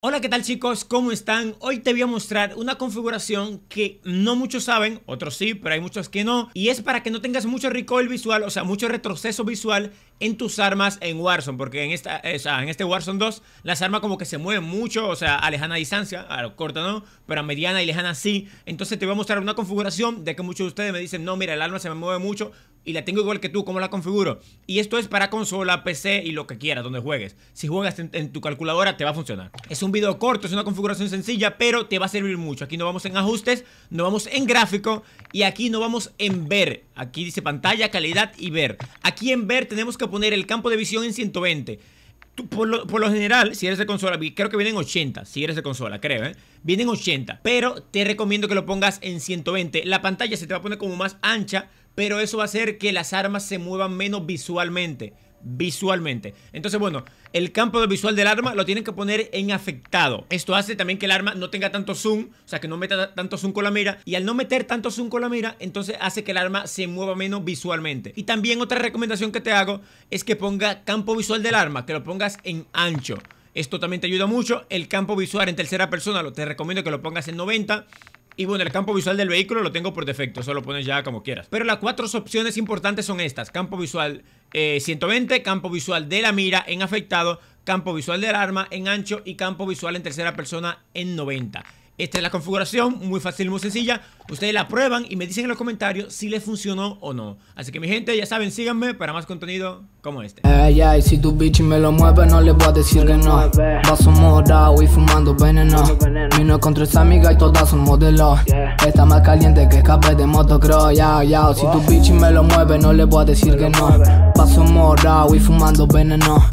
Hola, ¿qué tal chicos? ¿Cómo están? Hoy te voy a mostrar una configuración que no muchos saben, otros sí, pero hay muchos que no. Y es para que no tengas mucho recoil visual, o sea, mucho retroceso visual en tus armas en Warzone. Porque en, esta, en este Warzone 2 las armas como que se mueven mucho, o sea, a lejana distancia, a lo corta no, pero a mediana y lejana sí. Entonces te voy a mostrar una configuración de que muchos de ustedes me dicen, no, mira, el arma se me mueve mucho, y la tengo igual que tú, ¿cómo la configuro? Y esto es para consola, PC y lo que quieras, donde juegues. Si juegas en, tu calculadora, te va a funcionar. Es un video corto, es una configuración sencilla, pero te va a servir mucho. Aquí no vamos en ajustes, no vamos en gráfico y aquí no vamos en ver. Aquí dice pantalla, calidad y ver. Aquí en ver tenemos que poner el campo de visión en 120. Por lo, por lo, general, si eres de consola, creo que vienen 80, si eres de consola, creo, ¿eh? Vienen 80, pero te recomiendo que lo pongas en 120. La pantalla se te va a poner como más ancha pero eso va a hacer que las armas se muevan menos visualmente. Visualmente. Entonces, bueno, el campo visual del arma lo tienen que poner en afectado. Esto hace también que el arma no tenga tanto zoom, o sea, que no meta tanto zoom con la mira. Y al no meter tanto zoom con la mira, entonces hace que el arma se mueva menos visualmente. Y también otra recomendación que te hago es que ponga campo visual del arma, que lo pongas en ancho. Esto también te ayuda mucho. El campo visual en tercera persona, lo te recomiendo que lo pongas en 90. Y bueno, el campo visual del vehículo lo tengo por defecto, solo pones ya como quieras. Pero las cuatro opciones importantes son estas. Campo visual 120, eh, campo visual de la mira en afectado, campo visual del arma en ancho y campo visual en tercera persona en 90. Esta es la configuración, muy fácil, muy sencilla. Ustedes la prueban y me dicen en los comentarios si le funcionó o no. Así que mi gente, ya saben, síganme para más contenido como este. Ey, ey, si tu bitch me lo mueve, no le voy a decir que no. Paso morado y fumando veneno. Vino con tres amiga y todas son modelos. Está más caliente que escape de motocross, ya, ya. Si tu bitch me lo mueve, no le voy a decir que no. Paso morado y fumando veneno.